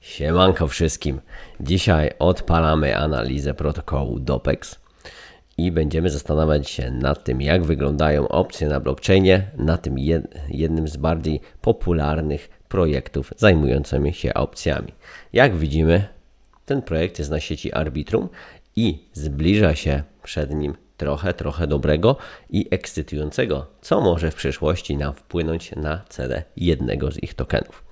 Siemanko wszystkim. Dzisiaj odpalamy analizę protokołu DOPEX i będziemy zastanawiać się nad tym, jak wyglądają opcje na blockchainie, na tym jednym z bardziej popularnych projektów zajmujących się opcjami. Jak widzimy, ten projekt jest na sieci Arbitrum i zbliża się przed nim trochę, trochę dobrego i ekscytującego, co może w przyszłości nam wpłynąć na cenę jednego z ich tokenów.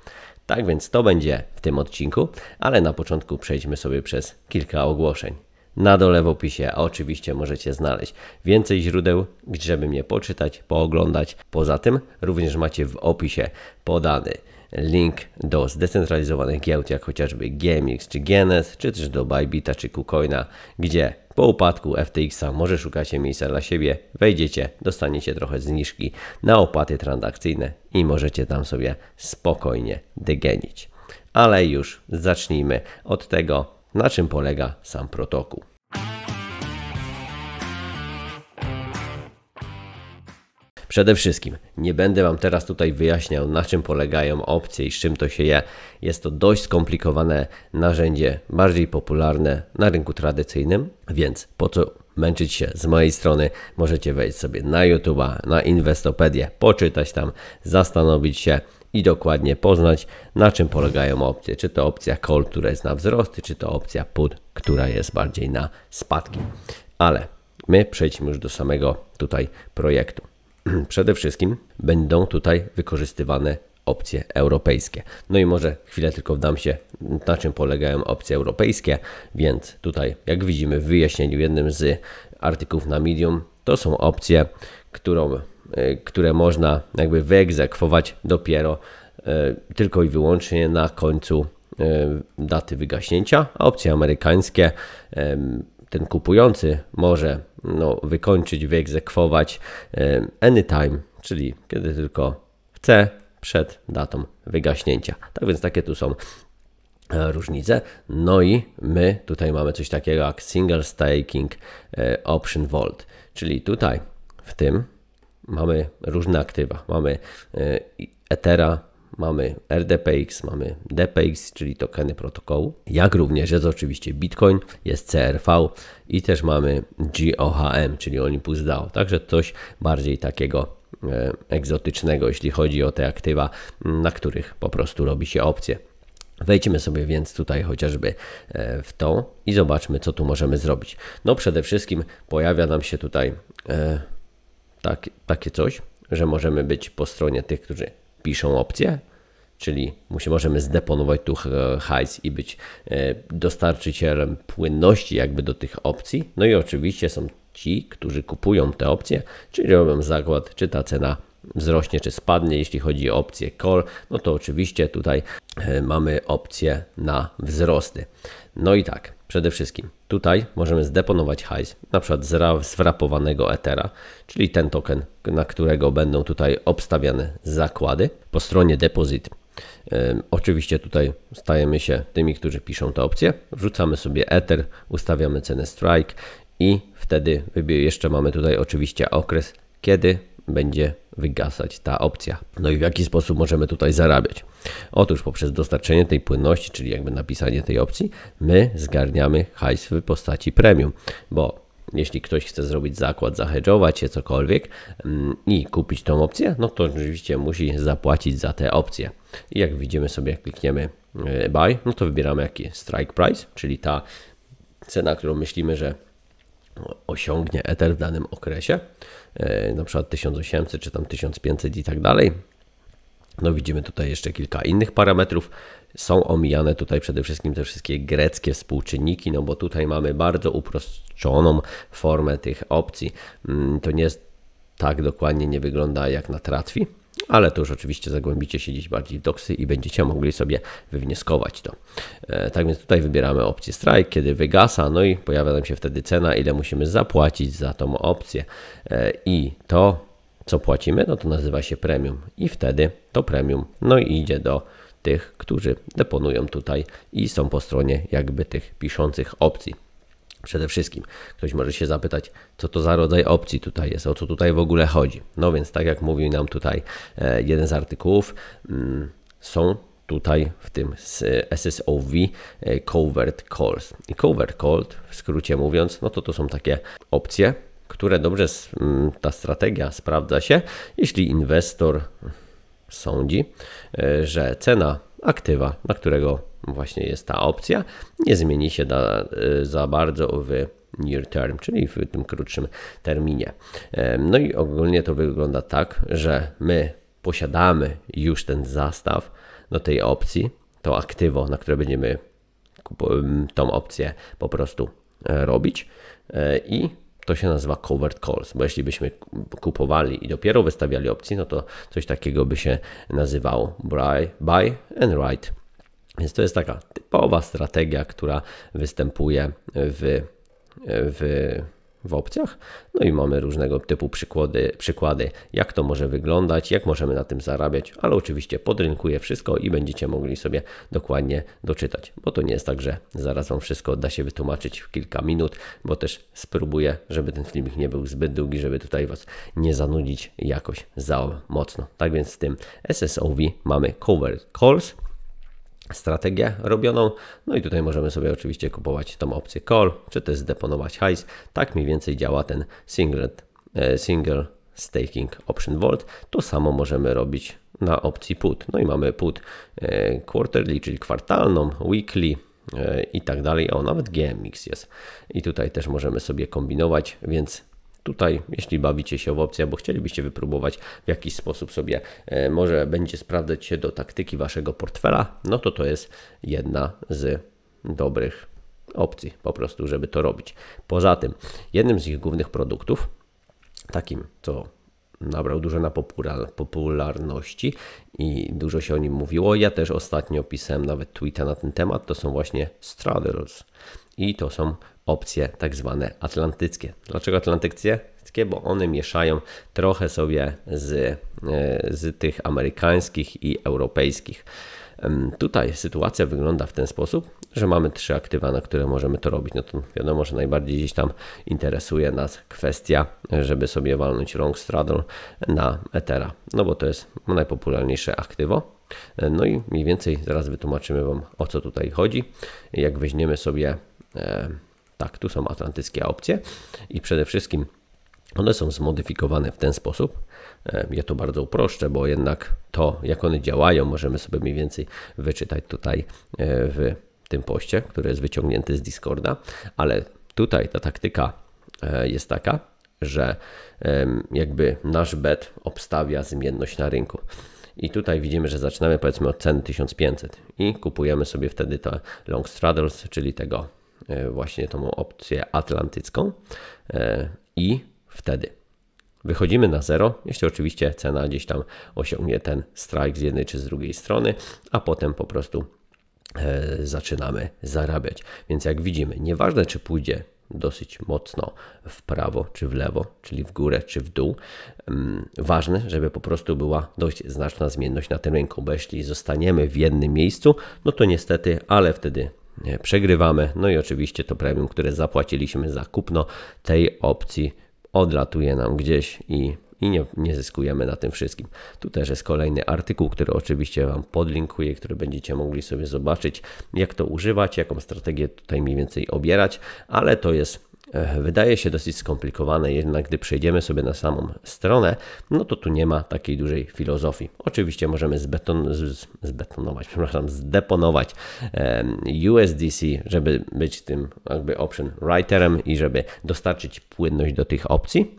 Tak więc to będzie w tym odcinku, ale na początku przejdźmy sobie przez kilka ogłoszeń. Na dole w opisie oczywiście możecie znaleźć więcej źródeł, żeby mnie poczytać, pooglądać. Poza tym również macie w opisie podany link do zdecentralizowanych giełd, jak chociażby GMX czy GNS, czy też do Bybita czy KuCoina, gdzie po upadku FTX-a może szukacie miejsca dla siebie, wejdziecie, dostaniecie trochę zniżki na opłaty transakcyjne i możecie tam sobie spokojnie dygenić. Ale już zacznijmy od tego, na czym polega sam protokół. Przede wszystkim nie będę Wam teraz tutaj wyjaśniał, na czym polegają opcje i z czym to się je. Jest to dość skomplikowane narzędzie, bardziej popularne na rynku tradycyjnym, więc po co męczyć się z mojej strony, możecie wejść sobie na YouTube'a, na Inwestopedię, poczytać tam, zastanowić się i dokładnie poznać, na czym polegają opcje. Czy to opcja call, która jest na wzrosty, czy to opcja put, która jest bardziej na spadki. Ale my przejdźmy już do samego tutaj projektu. przede wszystkim będą tutaj wykorzystywane opcje europejskie. No i może chwilę tylko wdam się, na czym polegają opcje europejskie, więc tutaj, jak widzimy w wyjaśnieniu jednym z artykułów na Medium, to są opcje, którą, e, które można jakby wyegzekwować dopiero e, tylko i wyłącznie na końcu e, daty wygaśnięcia, a opcje amerykańskie ten kupujący może no, wykończyć, wyegzekwować e, anytime, czyli kiedy tylko chce, przed datą wygaśnięcia. Tak więc takie tu są e, różnice. No i my tutaj mamy coś takiego jak single staking e, option vault, czyli tutaj w tym mamy różne aktywa. Mamy Ethera, mamy RDPX, mamy DPX, czyli tokeny protokołu, jak również jest oczywiście Bitcoin, jest CRV i też mamy GOHM, czyli Olympus DAO. Także coś bardziej takiego e, egzotycznego, jeśli chodzi o te aktywa, na których po prostu robi się opcje. Wejdźmy sobie więc tutaj chociażby e, w to i zobaczmy, co tu możemy zrobić. No przede wszystkim pojawia nam się tutaj e, tak, takie coś, że możemy być po stronie tych, którzy piszą opcję, czyli musi, możemy zdeponować tu hajs i być e, dostarczycielem płynności jakby do tych opcji. No i oczywiście są ci, którzy kupują te opcje, czyli robią zakład, czy ta cena wzrośnie czy spadnie. Jeśli chodzi o opcję call, no to oczywiście tutaj e, mamy opcję na wzrosty. No i tak, przede wszystkim Tutaj możemy zdeponować hajs, na przykład z wrapowanego Ethera, czyli ten token, na którego będą tutaj obstawiane zakłady. Po stronie depozyt, oczywiście tutaj stajemy się tymi, którzy piszą te opcje. Wrzucamy sobie Ether, ustawiamy cenę strike i wtedy jeszcze mamy tutaj oczywiście okres, kiedy będzie wygasać ta opcja. No i w jaki sposób możemy tutaj zarabiać? Otóż poprzez dostarczenie tej płynności, czyli jakby napisanie tej opcji, my zgarniamy hajs w postaci premium, bo jeśli ktoś chce zrobić zakład, zahedżować się cokolwiek mm, i kupić tą opcję, no to oczywiście musi zapłacić za tę opcję. I jak widzimy sobie, jak klikniemy e, buy, no to wybieramy jaki strike price, czyli ta cena, którą myślimy, że osiągnie Ether w danym okresie, e, na przykład 1800 czy tam 1500 i tak dalej. No widzimy tutaj jeszcze kilka innych parametrów. Są omijane tutaj przede wszystkim te wszystkie greckie współczynniki, no bo tutaj mamy bardzo uproszczoną formę tych opcji. Mm, to nie jest tak dokładnie nie wygląda jak na tratwi ale to już oczywiście zagłębicie się gdzieś bardziej w doksy i będziecie mogli sobie wywnioskować to. E, tak więc tutaj wybieramy opcję strike, kiedy wygasa, no i pojawia nam się wtedy cena, ile musimy zapłacić za tą opcję e, i to, co płacimy, no to nazywa się premium i wtedy to premium, no i idzie do tych, którzy deponują tutaj i są po stronie jakby tych piszących opcji. Przede wszystkim ktoś może się zapytać, co to za rodzaj opcji tutaj jest, o co tutaj w ogóle chodzi. No więc, tak jak mówił nam tutaj e, jeden z artykułów, mm, są tutaj w tym SSOV e, covert calls. I covert call, w skrócie mówiąc, no to to są takie opcje, które dobrze mm, ta strategia sprawdza się, jeśli inwestor sądzi, e, że cena aktywa, na którego właśnie jest ta opcja, nie zmieni się da, y, za bardzo w near term, czyli w tym krótszym terminie. E, no i ogólnie to wygląda tak, że my posiadamy już ten zastaw do tej opcji, to aktywo, na które będziemy tą opcję po prostu e, robić e, i to się nazywa covered calls, bo jeśli byśmy kupowali i dopiero wystawiali opcji, no to coś takiego by się nazywało buy, buy and write więc to jest taka typowa strategia, która występuje w, w, w opcjach. No i mamy różnego typu przykłady, przykłady, jak to może wyglądać, jak możemy na tym zarabiać, ale oczywiście podrynkuję wszystko i będziecie mogli sobie dokładnie doczytać, bo to nie jest tak, że zaraz Wam wszystko da się wytłumaczyć w kilka minut, bo też spróbuję, żeby ten filmik nie był zbyt długi, żeby tutaj Was nie zanudzić jakoś za mocno. Tak więc z tym SSOV mamy covered calls, strategię robioną. No i tutaj możemy sobie oczywiście kupować tą opcję call, czy też zdeponować hajs. Tak mniej więcej działa ten single e, single staking option vault. To samo możemy robić na opcji put. No i mamy put e, quarterly, czyli kwartalną, weekly, e, i tak dalej. O, nawet GMX jest. I tutaj też możemy sobie kombinować, więc Tutaj, jeśli bawicie się w opcję, albo chcielibyście wypróbować w jakiś sposób sobie, e, może będzie sprawdzać się do taktyki waszego portfela, no to to jest jedna z dobrych opcji po prostu, żeby to robić. Poza tym, jednym z ich głównych produktów, takim co nabrał dużo na popularności i dużo się o nim mówiło, ja też ostatnio pisałem nawet tweeta na ten temat, to są właśnie Straddles i to są opcje tak zwane atlantyckie. Dlaczego atlantyckie? Bo one mieszają trochę sobie z, e, z tych amerykańskich i europejskich. Tutaj sytuacja wygląda w ten sposób, że mamy trzy aktywa, na które możemy to robić. No to wiadomo, że najbardziej gdzieś tam interesuje nas kwestia, żeby sobie walnąć Long Straddle na Ethera, no bo to jest najpopularniejsze aktywo. No i mniej więcej zaraz wytłumaczymy Wam o co tutaj chodzi. Jak weźmiemy sobie e, tak, tu są atlantyckie opcje i przede wszystkim one są zmodyfikowane w ten sposób. E, ja to bardzo uproszczę, bo jednak to, jak one działają, możemy sobie mniej więcej wyczytać tutaj e, w tym poście, który jest wyciągnięty z Discorda, ale tutaj ta taktyka e, jest taka, że jakby nasz bet obstawia zmienność na rynku. I tutaj widzimy, że zaczynamy powiedzmy od ceny 1500 i kupujemy sobie wtedy te long straddles, czyli tego E, właśnie tą opcję atlantycką e, i wtedy wychodzimy na zero, jeśli oczywiście cena gdzieś tam osiągnie ten strike z jednej czy z drugiej strony, a potem po prostu e, zaczynamy zarabiać. Więc jak widzimy, nieważne czy pójdzie dosyć mocno w prawo czy w lewo, czyli w górę czy w dół. Mm, ważne, żeby po prostu była dość znaczna zmienność na tym rynku, bo jeśli zostaniemy w jednym miejscu, no to niestety, ale wtedy E, przegrywamy. No i oczywiście to premium, które zapłaciliśmy za kupno tej opcji odlatuje nam gdzieś i i nie, nie, zyskujemy na tym wszystkim. Tu też jest kolejny artykuł, który oczywiście Wam podlinkuję, który będziecie mogli sobie zobaczyć, jak to używać, jaką strategię tutaj mniej więcej obierać, ale to jest wydaje się dosyć skomplikowane, jednak gdy przejdziemy sobie na samą stronę, no to tu nie ma takiej dużej filozofii. Oczywiście możemy zbeton, z, zbetonować, przepraszam, zdeponować USDC, żeby być tym jakby option writerem i żeby dostarczyć płynność do tych opcji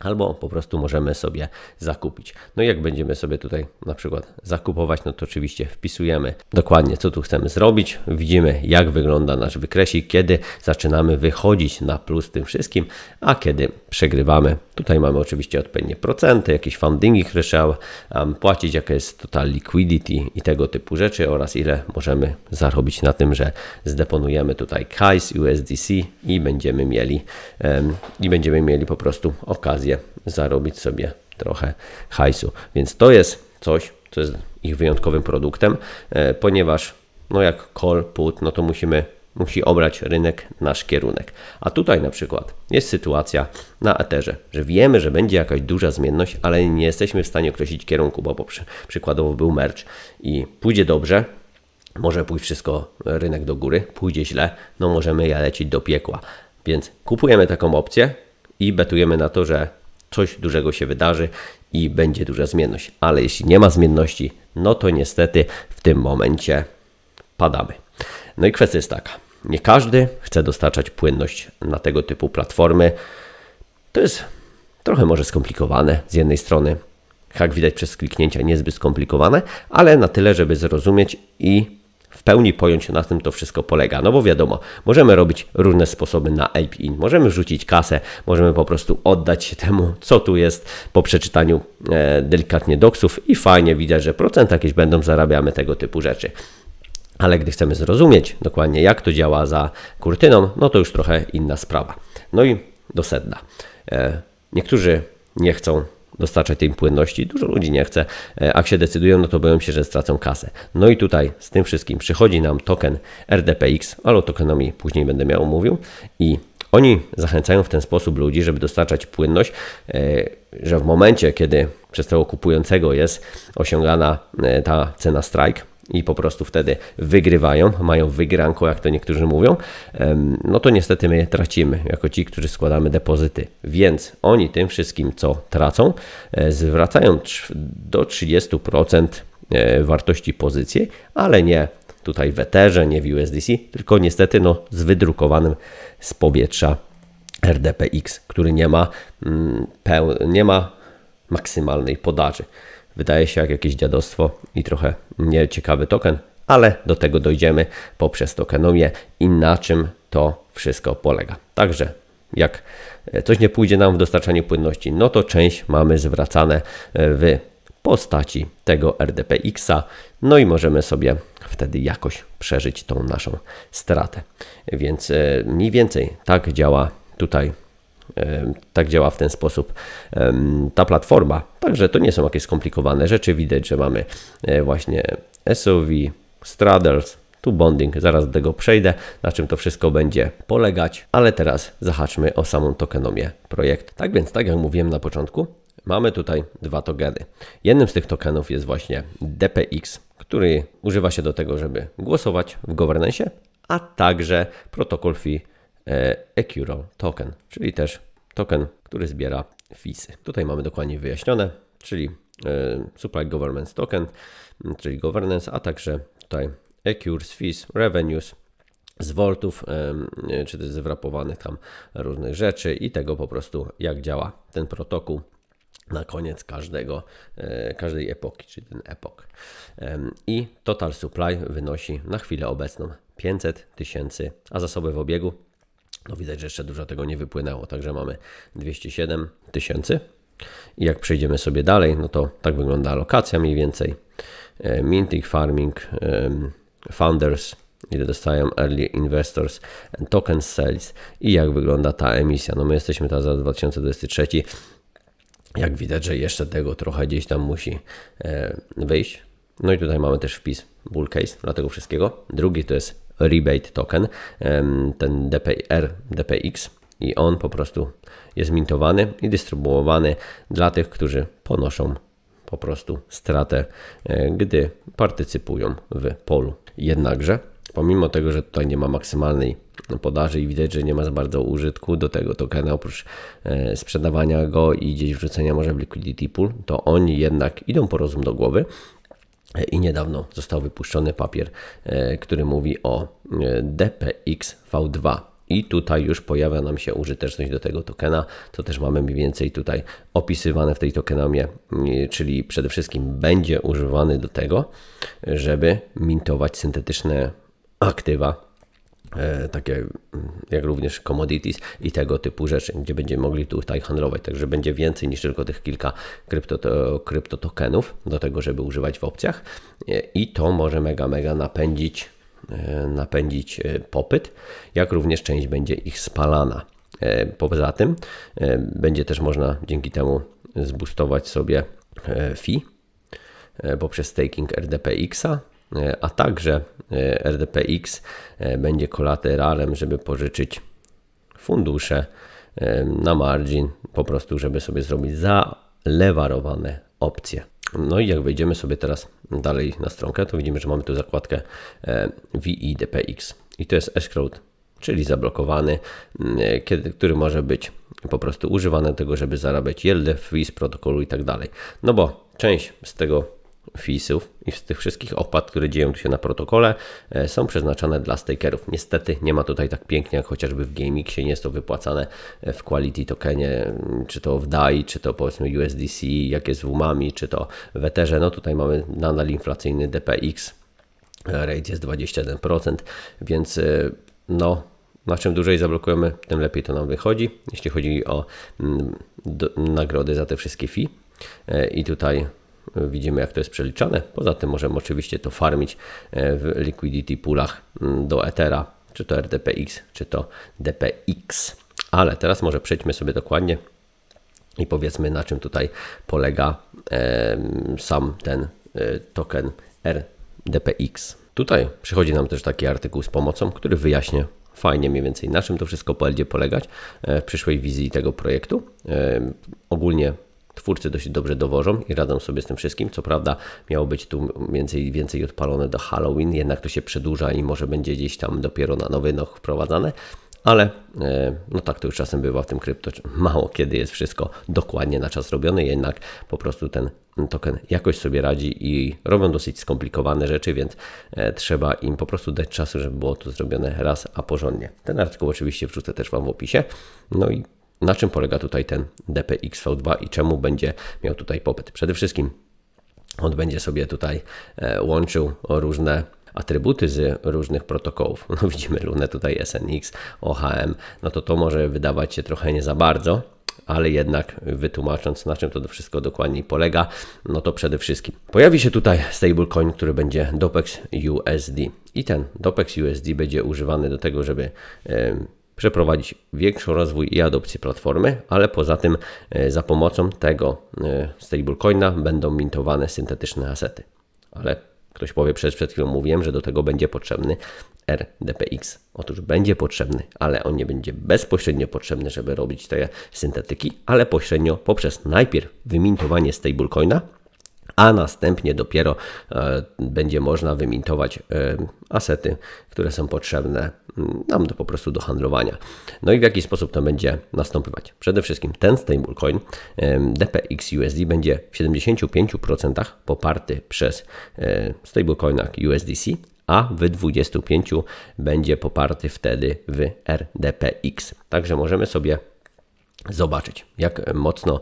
albo po prostu możemy sobie zakupić. No i jak będziemy sobie tutaj na przykład zakupować, no to oczywiście wpisujemy dokładnie co tu chcemy zrobić, widzimy jak wygląda nasz wykresik, kiedy zaczynamy wychodzić na plus tym wszystkim, a kiedy przegrywamy. Tutaj mamy oczywiście odpowiednie procenty, jakieś fundingi, które trzeba płacić, jaka jest total liquidity i tego typu rzeczy oraz ile możemy zarobić na tym, że zdeponujemy tutaj KAIS, USDC i będziemy mieli i będziemy mieli po prostu okazję okazję zarobić sobie trochę hajsu. Więc to jest coś, co jest ich wyjątkowym produktem, e, ponieważ no jak call, put, no to musimy musi obrać rynek nasz kierunek. A tutaj na przykład jest sytuacja na Etherze, że wiemy, że będzie jakaś duża zmienność, ale nie jesteśmy w stanie określić kierunku, bo przy, przykładowo był merch i pójdzie dobrze, może pójść wszystko, e, rynek do góry, pójdzie źle, no możemy ja lecieć do piekła. Więc kupujemy taką opcję, i betujemy na to, że coś dużego się wydarzy i będzie duża zmienność. Ale jeśli nie ma zmienności, no to niestety w tym momencie padamy. No i kwestia jest taka. Nie każdy chce dostarczać płynność na tego typu platformy. To jest trochę może skomplikowane z jednej strony. Jak widać przez kliknięcia niezbyt skomplikowane, ale na tyle, żeby zrozumieć i w pełni pojąć, na tym to wszystko polega. No bo wiadomo, możemy robić różne sposoby na Ape In. Możemy rzucić kasę, możemy po prostu oddać się temu, co tu jest po przeczytaniu e, delikatnie doksów i fajnie widać, że procent jakieś będą, zarabiamy tego typu rzeczy. Ale gdy chcemy zrozumieć dokładnie, jak to działa za kurtyną, no to już trochę inna sprawa. No i do sedna. E, niektórzy nie chcą dostarczać tej płynności. Dużo ludzi nie chce, e, a jak się decydują, no to boją się, że stracą kasę. No i tutaj z tym wszystkim przychodzi nam token RDPX, ale o tokenami później będę miał mówił i oni zachęcają w ten sposób ludzi, żeby dostarczać płynność, e, że w momencie, kiedy przez tego kupującego jest osiągana e, ta cena strike, i po prostu wtedy wygrywają, mają wygranko, jak to niektórzy mówią, no to niestety my tracimy, jako ci, którzy składamy depozyty. Więc oni tym wszystkim, co tracą, e, zwracają do 30% e, wartości pozycji, ale nie tutaj w Etherze, nie w USDC, tylko niestety no, z wydrukowanym z powietrza RDPX, który nie ma, mm, nie ma maksymalnej podaży. Wydaje się jak jakieś dziadostwo i trochę nieciekawy token, ale do tego dojdziemy poprzez tokenomię i na czym to wszystko polega. Także jak coś nie pójdzie nam w dostarczaniu płynności, no to część mamy zwracane e, w postaci tego RDPX-a, no i możemy sobie wtedy jakoś przeżyć tą naszą stratę. Więc e, mniej więcej tak działa tutaj tak działa w ten sposób ta platforma. Także to nie są jakieś skomplikowane rzeczy. Widać, że mamy e, właśnie SOV, straddles, tu bonding, zaraz do tego przejdę, na czym to wszystko będzie polegać, ale teraz zahaczmy o samą tokenomię projektu. Tak więc, tak jak mówiłem na początku, mamy tutaj dwa tokeny. Jednym z tych tokenów jest właśnie DPX, który używa się do tego, żeby głosować w governance, a także protokol FI E, Ecural token, czyli też token, który zbiera FISy. Tutaj mamy dokładnie wyjaśnione, czyli e, Supply Governance Token, czyli governance, a także tutaj Ecures, FIS, Revenues, z voltów, e, czy też zwrapowanych tam różnych rzeczy i tego po prostu jak działa ten protokół na koniec każdego, każdej epoki, czyli ten epok. I total supply wynosi na chwilę obecną 500 tysięcy, a zasoby w obiegu no widać, że jeszcze dużo tego nie wypłynęło, także mamy 207 tysięcy. I jak przejdziemy sobie dalej, no to tak wygląda alokacja mniej więcej. E, Minting, Farming, Founders, ile dostają Early Investors and Token Sales i jak wygląda ta emisja. No my jesteśmy teraz za 2023. Jak widać, że jeszcze tego trochę gdzieś tam musi e, wyjść. No i tutaj mamy też wpis Bull Case dla tego wszystkiego. Drugi to jest rebate token, ten DPR, DPX i on po prostu jest mintowany i dystrybuowany dla tych, którzy ponoszą po prostu stratę, e, gdy partycypują w polu. Jednakże, pomimo tego, że tutaj nie ma maksymalnej podaży i widać, że nie ma za bardzo użytku do tego tokena, oprócz e, sprzedawania go i gdzieś wrzucenia może w liquidity pool, to oni jednak idą po rozum do głowy i niedawno został wypuszczony papier, e, który mówi o e, dpxv 2 I tutaj już pojawia nam się użyteczność do tego tokena, co też mamy mniej więcej tutaj opisywane w tej tokenomie, mm, czyli przede wszystkim będzie używany do tego, żeby mintować syntetyczne aktywa E, takie mm, jak również commodities i tego typu rzeczy, gdzie będziemy mogli tutaj handlować. Także będzie więcej niż tylko tych kilka kryptotokenów krypto do tego, żeby używać w opcjach e, i to może mega, mega napędzić, e, napędzić popyt, jak również część będzie ich spalana. Poza tym będzie też można dzięki temu zbustować sobie fee poprzez staking RDPX-a E, a także e, RDPX e, będzie kolateralem, żeby pożyczyć fundusze na margin, po prostu żeby sobie zrobić zalewarowane opcje. No i jak wejdziemy sobie teraz dalej na stronkę, to widzimy, że mamy tu zakładkę VIDPX i to jest escrow, czyli zablokowany, który może być po prostu używany do tego, żeby zarabiać yield, fees, protokolu i tak dalej. No bo część z tego fisów i z tych wszystkich opłat, które dzieją tu się na protokole, e, są przeznaczane dla stakerów. Niestety nie ma tutaj tak pięknie jak chociażby w GameXie, nie jest to wypłacane e, w Quality Tokenie, mm, czy to w DAI, czy to powiedzmy USDC, jak jest w UMAMI, czy to w Etherze. No tutaj mamy nadal inflacyjny DPX, e, rate jest 21%, więc no na czym dłużej zablokujemy, tym lepiej to nam wychodzi, jeśli chodzi o mm, nagrody za te wszystkie fi I tutaj Widzimy, jak to jest przeliczane. Poza tym możemy oczywiście to farmić e, w liquidity poolach mm, do Ethera, czy to RDPX, czy to DPX. Ale teraz może przejdźmy sobie dokładnie i powiedzmy, na czym tutaj polega e, sam ten e, token RDPX. Tutaj przychodzi nam też taki artykuł z pomocą, który wyjaśnia fajnie mniej więcej na czym to wszystko będzie polegać w przyszłej wizji tego projektu. Ogólnie Twórcy dość dobrze dowożą i radzą sobie z tym wszystkim. Co prawda miało być tu więcej, więcej odpalone do Halloween, jednak to się przedłuża i może będzie gdzieś tam dopiero na nowy noch wprowadzane ale e, no tak to już czasem bywa w tym krypto, mało kiedy jest wszystko dokładnie na czas robione, jednak po prostu ten token jakoś sobie radzi i robią dosyć skomplikowane rzeczy, więc e, trzeba im po prostu dać czasu, żeby było to zrobione raz a porządnie. Ten artykuł oczywiście wrzucę też Wam w opisie. No i na czym polega tutaj ten dpxv 2 i czemu będzie miał tutaj popyt? Przede wszystkim on będzie sobie tutaj e, łączył różne atrybuty z różnych protokołów. No widzimy różne tutaj SNX, OHM, no to to może wydawać się trochę nie za bardzo, ale jednak wytłumacząc na czym to wszystko dokładniej polega, no to przede wszystkim pojawi się tutaj stablecoin, który będzie DOPEX USD i ten DOPEX USD będzie używany do tego, żeby przeprowadzić większy rozwój i adopcję platformy, ale poza tym e, za pomocą tego e, stablecoina będą mintowane syntetyczne asety. Ale ktoś powie, przecież przed chwilą mówiłem, że do tego będzie potrzebny RDPX. Otóż będzie potrzebny, ale on nie będzie bezpośrednio potrzebny, żeby robić te syntetyki, ale pośrednio poprzez najpierw wymintowanie stablecoina, a następnie dopiero e, będzie można wymintować e, asety, które są potrzebne nam do, po prostu do handlowania. No i w jaki sposób to będzie następować? Przede wszystkim ten stablecoin DPX USD będzie w 75% poparty przez stablecoinach USDC, a w 25 będzie poparty wtedy w RDPX. Także możemy sobie zobaczyć, jak mocno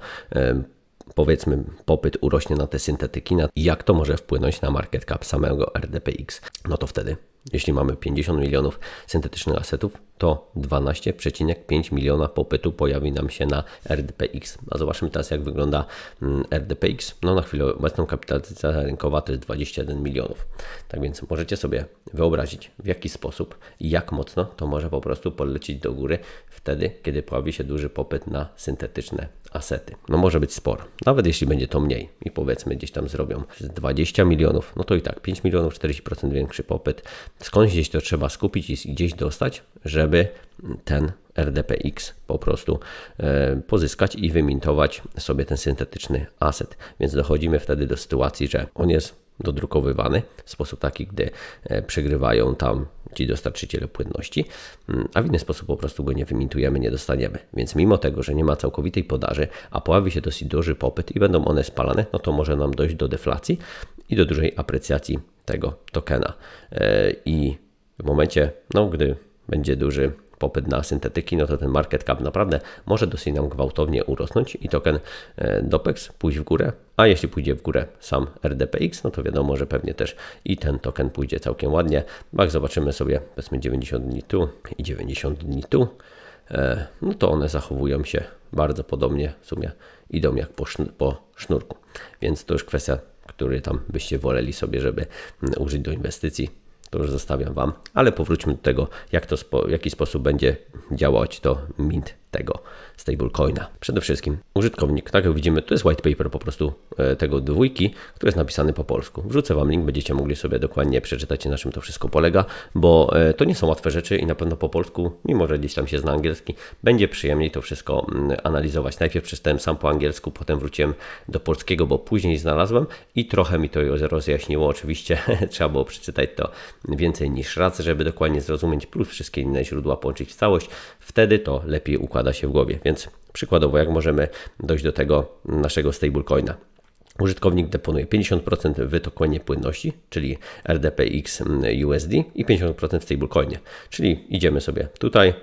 powiedzmy popyt urośnie na te syntetyki, na jak to może wpłynąć na market cap samego RDPX, no to wtedy jeśli mamy 50 milionów syntetycznych asetów, to 12,5 miliona popytu pojawi nam się na RDPX. A zobaczmy teraz, jak wygląda mm, RDPX. No na chwilę obecną kapitalizacja rynkowa to jest 21 milionów. Tak więc możecie sobie wyobrazić, w jaki sposób i jak mocno to może po prostu polecić do góry wtedy, kiedy pojawi się duży popyt na syntetyczne asety. No może być sporo, nawet jeśli będzie to mniej i powiedzmy gdzieś tam zrobią 20 milionów, no to i tak 5 milionów, 40% większy popyt. Skądś gdzieś to trzeba skupić i gdzieś dostać, żeby ten RDPX po prostu e, pozyskać i wymintować sobie ten syntetyczny aset. Więc dochodzimy wtedy do sytuacji, że on jest dodrukowywany w sposób taki, gdy e, przegrywają tam ci dostarczyciele płynności, mm, a w inny sposób po prostu go nie wymintujemy, nie dostaniemy. Więc mimo tego, że nie ma całkowitej podaży, a pojawi się dosyć duży popyt i będą one spalane, no to może nam dojść do deflacji i do dużej aprecjacji tego tokena. E, I w momencie, no, gdy będzie duży popyt na syntetyki, no to ten market cap naprawdę może dosyć nam gwałtownie urosnąć i token e, DOPEX pójść w górę, a jeśli pójdzie w górę sam RDPX, no to wiadomo, że pewnie też i ten token pójdzie całkiem ładnie. Jak zobaczymy sobie, powiedzmy 90 dni tu i 90 dni tu, e, no to one zachowują się bardzo podobnie, w sumie idą jak po, po sznurku. Więc to już kwestia, który tam byście woleli sobie, żeby mm, użyć do inwestycji to już zostawiam Wam, ale powróćmy do tego, jak to, w jaki sposób będzie działać to Mint tego stablecoina. Przede wszystkim użytkownik, tak jak widzimy, to jest white paper po prostu e, tego dwójki, który jest napisany po polsku. Wrzucę Wam link, będziecie mogli sobie dokładnie przeczytać, na czym to wszystko polega, bo e, to nie są łatwe rzeczy i na pewno po polsku, mimo że gdzieś tam się zna angielski, będzie przyjemniej to wszystko mm, analizować. Najpierw przeczytałem sam po angielsku, potem wróciłem do polskiego, bo później znalazłem i trochę mi to rozjaśniło. Oczywiście trzeba było przeczytać to więcej niż raz, żeby dokładnie zrozumieć, plus wszystkie inne źródła połączyć w całość. Wtedy to lepiej układa układa się w głowie. Więc przykładowo, jak możemy dojść do tego naszego stablecoina? Użytkownik deponuje 50% w tokonie płynności, czyli RDPX USD i 50% w stablecoinie. Czyli idziemy sobie tutaj,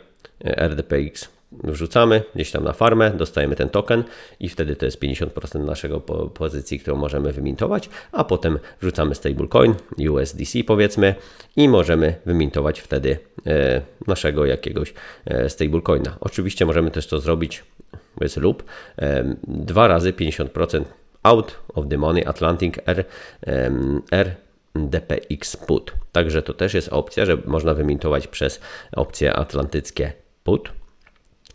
RDPX wrzucamy gdzieś tam na farmę, dostajemy ten token i wtedy to jest 50% naszego po pozycji, którą możemy wymintować, a potem wrzucamy stablecoin USDC powiedzmy i możemy wymintować wtedy e, naszego jakiegoś e, stablecoina. Oczywiście możemy też to zrobić, bez lub e, dwa razy 50% out of the money Atlantic R, R DPX put. Także to też jest opcja, że można wymintować przez opcje atlantyckie put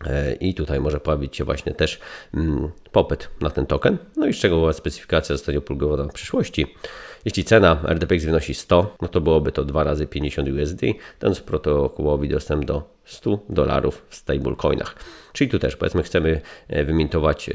E, I tutaj może pojawić się właśnie też mm, popyt na ten token. No i szczegółowa specyfikacja zostanie opublikowana w przyszłości. Jeśli cena RDPX wynosi 100, no to byłoby to 2 razy 50 USD, dając protokołowi dostęp do 100 dolarów w stablecoinach. Czyli tu też powiedzmy chcemy e, wymintować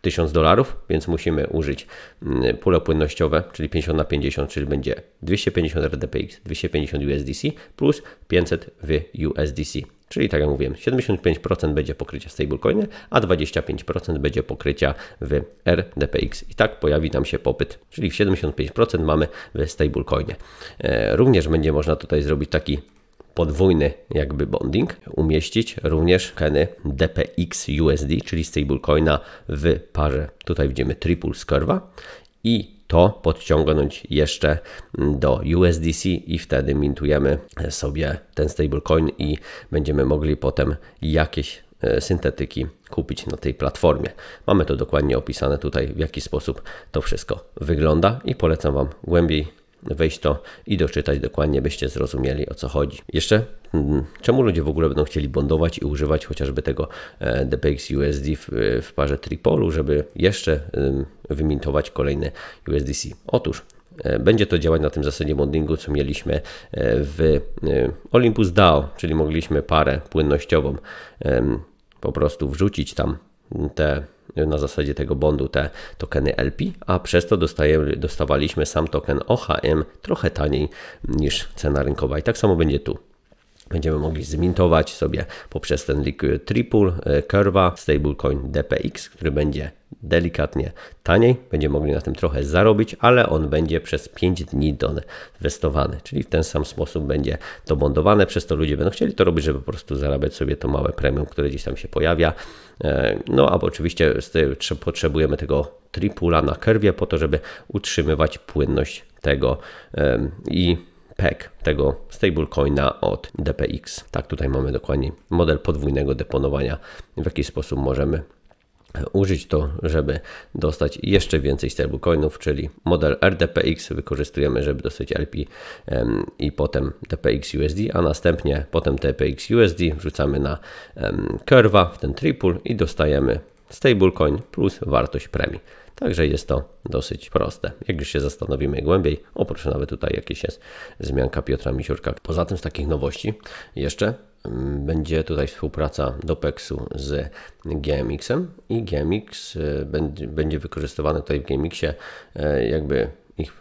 1000 e, dolarów, więc musimy użyć mm, pule płynnościowe, czyli 50 na 50, czyli będzie 250 RDPX, 250 USDC plus 500 w USDC. Czyli tak jak mówiłem, 75% będzie pokrycia w stablecoinie, a 25% będzie pokrycia w RDPX. I tak pojawi nam się popyt, czyli w 75% mamy w stablecoinie. E, również będzie można tutaj zrobić taki podwójny jakby bonding, umieścić również keny DPX USD, czyli stablecoina w parze, tutaj widzimy triple skerwa i to podciągnąć jeszcze do USDC i wtedy mintujemy sobie ten stablecoin i będziemy mogli potem jakieś e, syntetyki kupić na tej platformie. Mamy to dokładnie opisane tutaj, w jaki sposób to wszystko wygląda i polecam Wam głębiej wejść to i doczytać dokładnie, byście zrozumieli o co chodzi. Jeszcze, mm, czemu ludzie w ogóle będą chcieli bondować i używać chociażby tego DPX e, USD w, w parze tripolu, żeby jeszcze wymintować kolejne USDC? Otóż e, będzie to działać na tym zasadzie bondingu, co mieliśmy e, w Olympus DAO, czyli mogliśmy parę płynnościową po prostu wrzucić tam te na zasadzie tego bondu te tokeny LP, a przez to dostaje, dostawaliśmy sam token OHM trochę taniej niż cena rynkowa. I tak samo będzie tu będziemy mogli zmintować sobie poprzez ten Liquid e, Triple e, Curve stablecoin DPX, który będzie delikatnie taniej. Będziemy mogli na tym trochę zarobić, ale on będzie przez 5 dni inwestowany, czyli w ten sam sposób będzie to bondowane, przez to ludzie będą chcieli to robić, żeby po prostu zarabiać sobie to małe premium, które gdzieś tam się pojawia. E, no a oczywiście potrzebujemy tego tripula na kerwie po to, żeby utrzymywać płynność tego i peg tego stablecoina od DPX. Tak, tutaj mamy dokładnie model podwójnego deponowania, w jaki sposób możemy użyć to, żeby dostać jeszcze więcej stablecoinów, czyli model RDPX wykorzystujemy, żeby dostać LP um, i potem DPX USD, a następnie potem DPX USD wrzucamy na um, w ten triple i dostajemy stablecoin plus wartość premii. Także jest to dosyć proste. Jak już się zastanowimy głębiej, oprócz nawet tutaj jakiejś jest zmianka Piotra Misiurka. Poza tym z takich nowości jeszcze mm, będzie tutaj współpraca Dopexu z GMX-em i GMX y, będzie wykorzystywany tutaj w GMX-ie y, jakby ich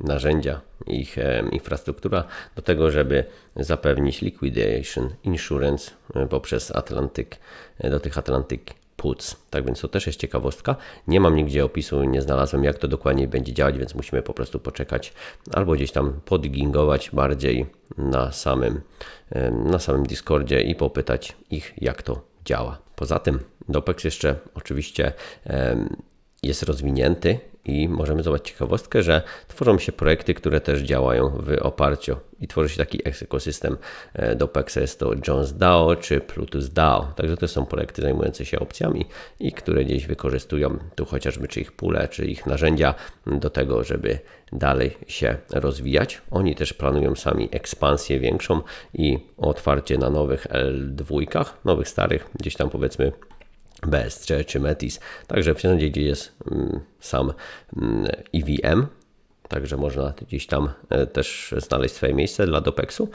narzędzia, ich e, infrastruktura do tego, żeby zapewnić liquidation insurance y, poprzez Atlantyk do tych Atlantyk płuc. Tak więc to też jest ciekawostka. Nie mam nigdzie opisu, nie znalazłem jak to dokładnie będzie działać, więc musimy po prostu poczekać albo gdzieś tam podgingować bardziej na samym, e, na samym Discordzie i popytać ich jak to działa. Poza tym Dopex jeszcze oczywiście jest rozwinięty i możemy zobaczyć ciekawostkę, że tworzą się projekty, które też działają w oparciu i tworzy się taki ekosystem e, do PEXa, jest to Jones DAO czy Plutus DAO. Także to są projekty zajmujące się opcjami i które gdzieś wykorzystują tu chociażby czy ich pulę, czy ich narzędzia do tego, żeby dalej się rozwijać. Oni też planują sami ekspansję większą i otwarcie na nowych L2, nowych starych, gdzieś tam powiedzmy BS3 czy Metis. Także wszędzie, gdzie jest mm, sam EVM, mm, e także można gdzieś tam e, też znaleźć swoje miejsce dla dopeksu.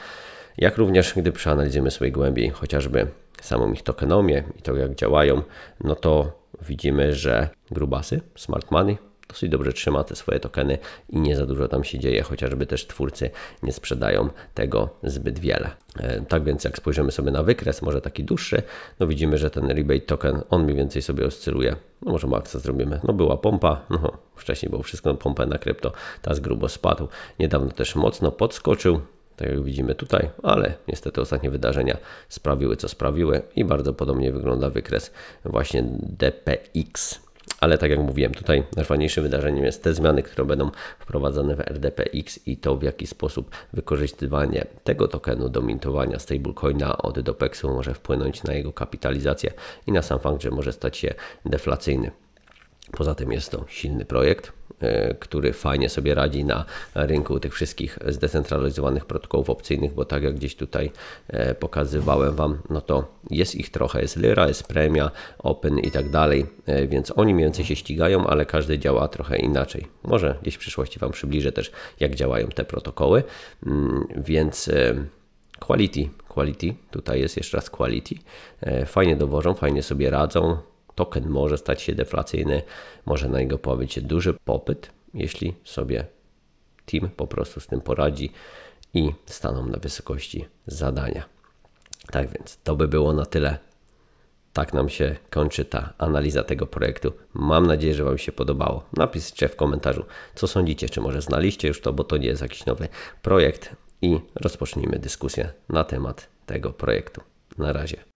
Jak również, gdy przeanalizujemy sobie głębiej chociażby samą ich tokenomię i to, jak działają, no to widzimy, że grubasy, smart money, dosyć dobrze trzyma te swoje tokeny i nie za dużo tam się dzieje, chociażby też twórcy nie sprzedają tego zbyt wiele. E, tak więc jak spojrzymy sobie na wykres, może taki dłuższy, no widzimy, że ten rebate token, on mniej więcej sobie oscyluje. No może maksa zrobimy. No była pompa, no wcześniej było wszystko no, pompę na krypto, ta z grubo spadł. Niedawno też mocno podskoczył, tak jak widzimy tutaj, ale niestety ostatnie wydarzenia sprawiły co sprawiły i bardzo podobnie wygląda wykres właśnie DPX ale tak jak mówiłem, tutaj najważniejszym wydarzeniem jest te zmiany, które będą wprowadzane w RDPX i to w jaki sposób wykorzystywanie tego tokenu do mintowania stablecoina od dopexu może wpłynąć na jego kapitalizację i na sam fakt, że może stać się deflacyjny. Poza tym jest to silny projekt, e, który fajnie sobie radzi na rynku tych wszystkich zdecentralizowanych protokołów opcyjnych, bo tak jak gdzieś tutaj e, pokazywałem Wam, no to jest ich trochę, jest Lyra, jest Premia, Open i tak dalej, e, więc oni mniej więcej się ścigają, ale każdy działa trochę inaczej. Może gdzieś w przyszłości Wam przybliżę też, jak działają te protokoły, mm, więc quality, quality, tutaj jest jeszcze raz quality, fajnie dowożą, fajnie sobie radzą, token może stać się deflacyjny, może na niego pojawić się duży popyt, jeśli sobie team po prostu z tym poradzi i staną na wysokości zadania. Tak więc to by było na tyle. Tak nam się kończy ta analiza tego projektu. Mam nadzieję, że Wam się podobało. Napiszcie w komentarzu, co sądzicie, czy może znaliście już to, bo to nie jest jakiś nowy projekt i rozpocznijmy dyskusję na temat tego projektu. Na razie.